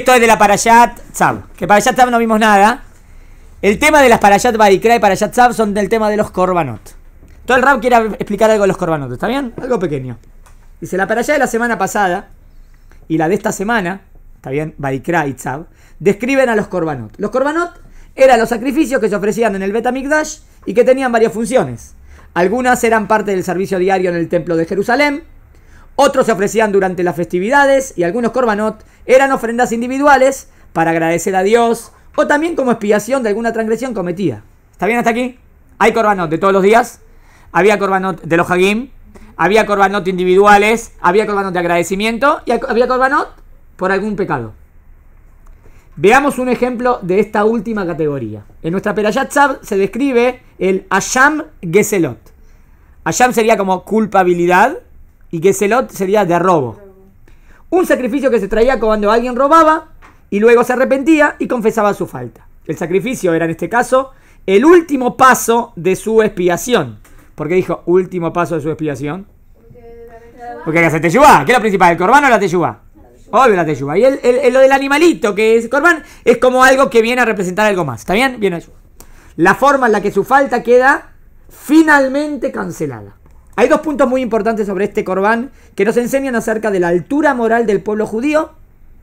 Esto es de la Parayat Tzav. Que Parashat Tzav no vimos nada. El tema de las Parashat Badikra y Parashat Tzav son del tema de los Korbanot. Todo el rap quiere explicar algo de los Korbanot, ¿está bien? Algo pequeño. Dice, la Parayat de la semana pasada y la de esta semana, ¿está bien? Badikra y Tzav, describen a los Korbanot. Los Korbanot eran los sacrificios que se ofrecían en el Betamikdash y que tenían varias funciones. Algunas eran parte del servicio diario en el templo de Jerusalén, otros se ofrecían durante las festividades y algunos corbanot eran ofrendas individuales para agradecer a Dios o también como expiación de alguna transgresión cometida. ¿Está bien hasta aquí? Hay corbanot de todos los días. Había corbanot de los hagim, había corbanot individuales, había corbanot de agradecimiento y había corbanot por algún pecado. Veamos un ejemplo de esta última categoría. En nuestra perayatzab se describe el Asham Geselot. Asham sería como culpabilidad y que sería de robo. Un sacrificio que se traía cuando alguien robaba y luego se arrepentía y confesaba su falta. El sacrificio era en este caso el último paso de su expiación. ¿Por qué dijo último paso de su expiación? Porque la teyubá. ¿Qué es lo principal? ¿El corbán o la teyubá? Obvio la teyubá. Y el, lo del animalito que es corbán es como algo que viene a representar algo más. ¿Está bien? Bien La forma en la que su falta queda finalmente cancelada. Hay dos puntos muy importantes sobre este Corbán que nos enseñan acerca de la altura moral del pueblo judío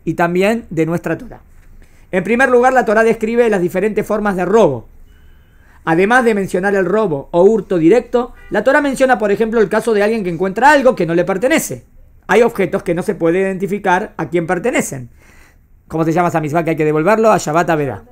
y también de nuestra Torah. En primer lugar, la Torah describe las diferentes formas de robo. Además de mencionar el robo o hurto directo, la Torah menciona, por ejemplo, el caso de alguien que encuentra algo que no le pertenece. Hay objetos que no se puede identificar a quién pertenecen. ¿Cómo se llama esa que hay que devolverlo? A Shabbat verá?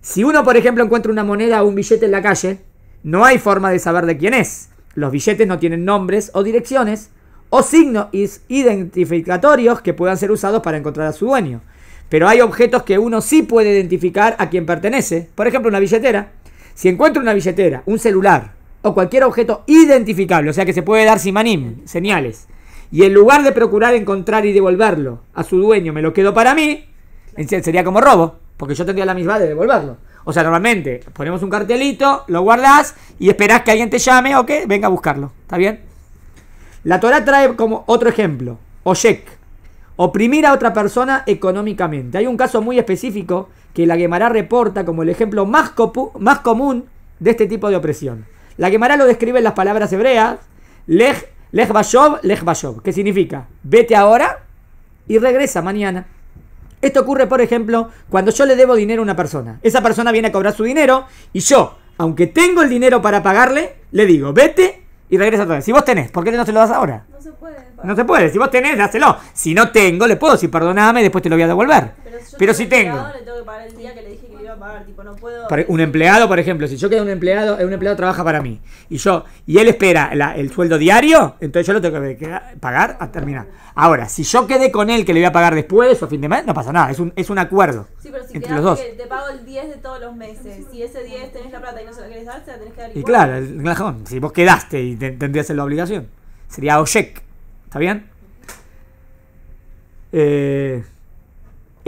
Si uno, por ejemplo, encuentra una moneda o un billete en la calle, no hay forma de saber de quién es. Los billetes no tienen nombres o direcciones o signos identificatorios que puedan ser usados para encontrar a su dueño. Pero hay objetos que uno sí puede identificar a quien pertenece. Por ejemplo, una billetera. Si encuentro una billetera, un celular o cualquier objeto identificable, o sea que se puede dar simanim, señales, y en lugar de procurar encontrar y devolverlo a su dueño me lo quedo para mí, sería como robo, porque yo tendría la misma de devolverlo. O sea, normalmente ponemos un cartelito, lo guardás y esperás que alguien te llame o que venga a buscarlo. ¿Está bien? La Torah trae como otro ejemplo, ojek, oprimir a otra persona económicamente. Hay un caso muy específico que la Gemara reporta como el ejemplo más, común de este tipo de opresión. La Gemara lo describe en las palabras hebreas, lech leg bashov, lech bashov, que significa vete ahora y regresa mañana. Esto ocurre, por ejemplo, cuando yo le debo dinero a una persona. Esa persona viene a cobrar su dinero y yo, aunque tengo el dinero para pagarle, le digo, vete y regresa otra vez. Si vos tenés, ¿por qué no te lo das ahora? No se puede. No se puede. Si vos tenés, dáselo. Si no tengo, le puedo decir, perdóname, después te lo voy a devolver. Pero si, tengo. le tengo que pagar el día que le dije pagar, tipo, no puedo... E-, un empleado, por ejemplo, si yo quedo un empleado, eh, un empleado trabaja para mí, y yo, y él espera el sueldo diario, entonces yo lo tengo que pagar a terminar. Ahora, si yo quedé con él que le voy a pagar después o a fin de mes, no pasa nada, es un, es un acuerdo. Sí, pero si entre los dos. Que te pago el 10 de todos los meses, si ese 10 tenés la plata y no se la querés dar, se la tenés que dar igual. Y claro, si vos quedaste y tendrías la obligación, sería OSHEC, ¿está bien? Eh...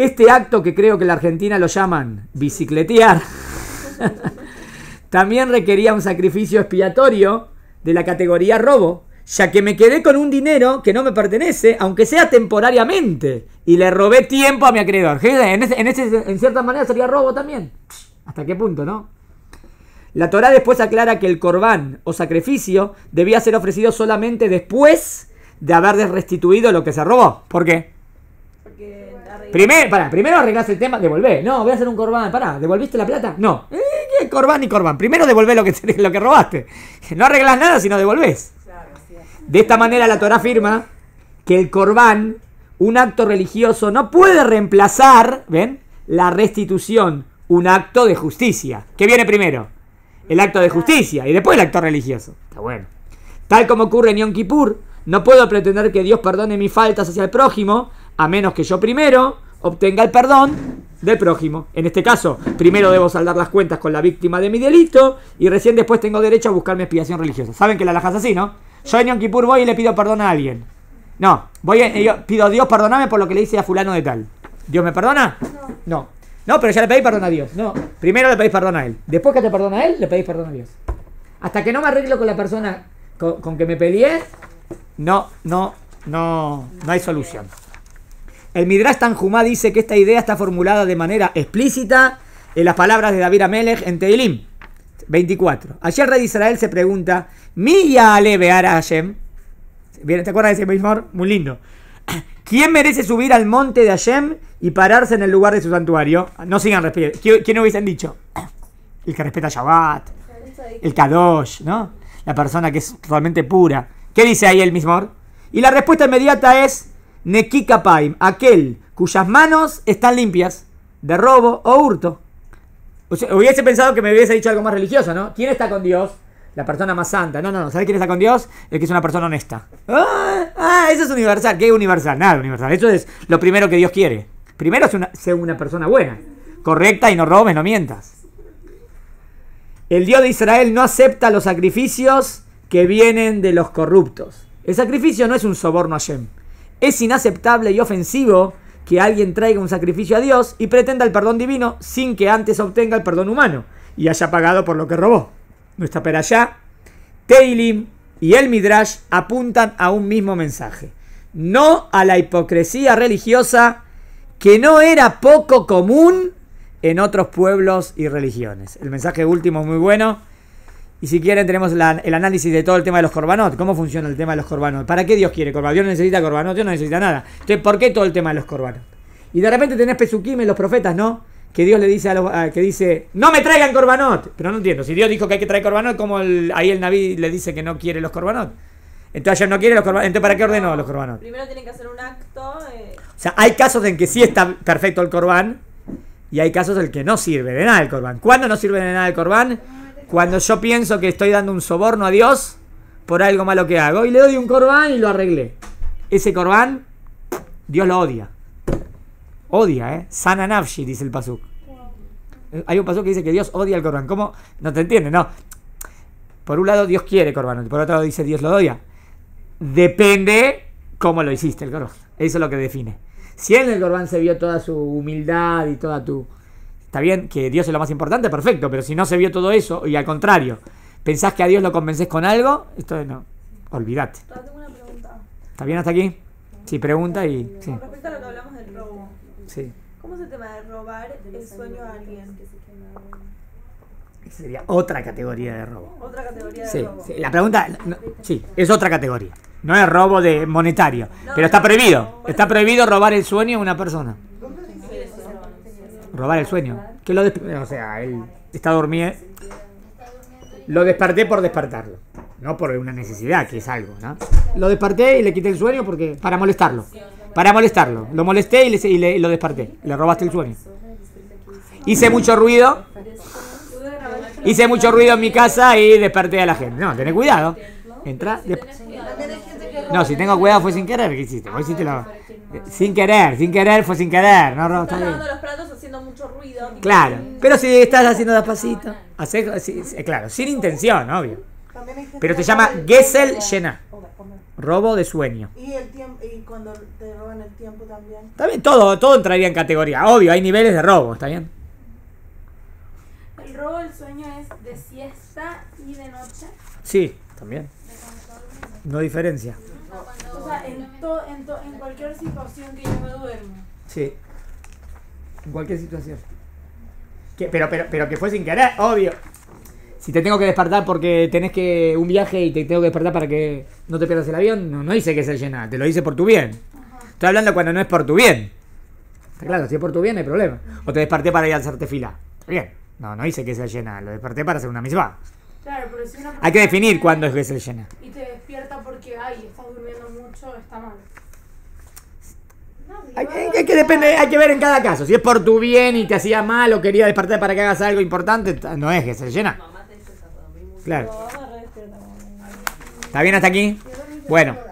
Este acto que creo que en la Argentina lo llaman bicicletear, también requería un sacrificio expiatorio de la categoría robo, ya que me quedé con un dinero que no me pertenece, aunque sea temporariamente, y le robé tiempo a mi acreedor. En, en, cierta manera sería robo también. ¿Hasta qué punto, no? La Torá después aclara que el corbán o sacrificio debía ser ofrecido solamente después de haber restituido lo que se robó. ¿Por qué? Primero, primero arreglás el tema, devolvé. No, voy a hacer un corbán, pará, ¿devolviste la plata? No. Eh, ¿qué corbán y corbán? Primero devolvé lo que, lo que robaste. No arreglás nada si no devolvés. De esta manera la Torah afirma que el corbán, un acto religioso, no puede reemplazar, ¿ven? La restitución, un acto de justicia. ¿Qué viene primero? El acto de justicia y después el acto religioso. Está bueno. Tal como ocurre en Yom Kippur, no puedo pretender que Dios perdone mis faltas hacia el prójimo, a menos que yo primero obtenga el perdón del prójimo. En este caso, primero debo saldar las cuentas con la víctima de mi delito y recién después tengo derecho a buscar mi expiación religiosa. Saben que la lajas así, ¿no? Yo en Yom voy y le pido perdón a alguien. No, voy a, yo eh, pido a Dios perdóname por lo que le hice a fulano de tal. ¿Dios me perdona? No. No, pero ya le pedí perdón a Dios. No, primero le pedís perdón a él. Después que te perdona a él, le pedís perdón a Dios. Hasta que no me arreglo con la persona con, con que me peleé, no, no, no, no hay solución. El Midrash Tanjumá dice que esta idea está formulada de manera explícita en las palabras de David Amelech en Teilim 24. Ayer Rey de Israel se pregunta, Mi aleve a Hashem. ¿Te acuerdas de ese mismo? Muy lindo. ¿Quién merece subir al monte de Hashem y pararse en el lugar de su santuario? No sigan respirando. ¿Quién hubiesen dicho? El que respeta Shabbat, el Kadosh, ¿no? La persona que es realmente pura. ¿Qué dice ahí el mismo? Y la respuesta inmediata es Nekikapaim, aquel cuyas manos están limpias de robo o hurto. O sea, hubiese pensado que me hubiese dicho algo más religioso, ¿no? ¿Quién está con Dios? La persona más santa. No, no, no. ¿Sabes quién está con Dios? El que es una persona honesta. Ah, ¡Ah! eso es universal. ¿Qué universal? Nada universal. Eso es lo primero que Dios quiere. Primero es una, ser una persona buena, correcta y no robes, no mientas. El Dios de Israel no acepta los sacrificios que vienen de los corruptos. El sacrificio no es un soborno a es inaceptable y ofensivo que alguien traiga un sacrificio a Dios y pretenda el perdón divino sin que antes obtenga el perdón humano y haya pagado por lo que robó. Nuestra allá. Teilim y el Midrash apuntan a un mismo mensaje. No a la hipocresía religiosa que no era poco común en otros pueblos y religiones. El mensaje último es muy bueno. Y si quieren, tenemos el análisis de todo el tema de los corbanot. ¿Cómo funciona el tema de los corbanot? ¿Para qué Dios quiere corbanot? Dios no necesita corbanot, Dios no necesita nada. Entonces, ¿por qué todo el tema de los corbanot? Y de repente tenés Pesukim los profetas, ¿no? Que Dios le dice que dice, no me traigan corbanot. Pero no entiendo. Si Dios dijo que hay que traer corbanot, como ahí el Naví le dice que no quiere los corbanot? Entonces no quiere los corbanot. Entonces, ¿para qué ordenó los corbanot? Primero tienen que hacer un acto. Eh. O sea, hay casos en que sí está perfecto el corban y hay casos en que no sirve de nada el corban, ¿Cuándo no sirve de nada el corban? Cuando yo pienso que estoy dando un soborno a Dios por algo malo que hago. Y le doy un corbán y lo arreglé. Ese corbán, Dios lo odia. Odia, ¿eh? Sana nafshi, dice el pasuk. Hay un pasuk que dice que Dios odia el corbán. ¿Cómo? No te entiende, no. Por un lado Dios quiere corbán, por otro lado dice Dios lo odia. Depende cómo lo hiciste el corbán. Eso es lo que define. Si en el corbán se vio toda su humildad y toda tu Está bien que Dios es lo más importante, perfecto, pero si no se vio todo eso, y al contrario, pensás que a Dios lo convences con algo, esto no, olvídate. Ah, tengo pregunta. ¿Está bien hasta aquí? Sí, pregunta y... respecto a lo hablamos del robo. Sí. ¿Cómo es el tema de robar el sueño a alguien? Sería otra categoría de robo. Otra categoría de robo. Sí. La pregunta, sí, es otra categoría. No es robo de monetario, pero está prohibido. Está prohibido robar el sueño a una persona. Robar el sueño. Que lo o sea, él está dormido. Lo desperté por despertarlo. No por una necesidad, que es algo, ¿no? Lo desperté y le quité el sueño porque. Para molestarlo. Para molestarlo. Lo molesté y, le, y, lo desperté. Le robaste el sueño. Hice mucho ruido. Hice mucho ruido en mi casa y desperté a la gente. No, tené cuidado. Entra. No, si tengo cuidado fue sin querer. ¿Qué hiciste? Ah, sin querer, sin querer fue sin querer. No, Ro, está los platos haciendo mucho ruido. Claro, pero si estás haciendo despacito. claro, sin intención, obvio. Pero te llama Gessel Llena. Robo de sueño. Y, el tiempo, y cuando te roban el tiempo también. También todo, todo entraría en categoría. Obvio, hay niveles de robo, ¿está bien? El robo del sueño es de siesta y de noche. Sí, también. No diferencia en, en cualquier situación que yo me duermo. Sí. En cualquier situación. Que, pero, pero, pero que fue sin querer, obvio. Si te tengo que despertar porque tenés que un viaje y te tengo que despertar para que no te pierdas el avión, no, no hice que se llena, te lo hice por tu bien. Estoy hablando cuando no es por tu bien. Está claro, si es por tu bien no hay problema. O te desperté para ir a hacerte fila. Está bien. No, no hice que se llena, lo desperté para hacer una misma. Hay que definir cuándo es que se llena. Y te despierta porque, ay, estás durmiendo mucho, está mal. hay, que depende, hay que ver en cada caso. Si es por tu bien y te hacía mal o quería despertar para que hagas algo importante, no es que se llena. Claro. ¿Está bien hasta aquí? Bueno.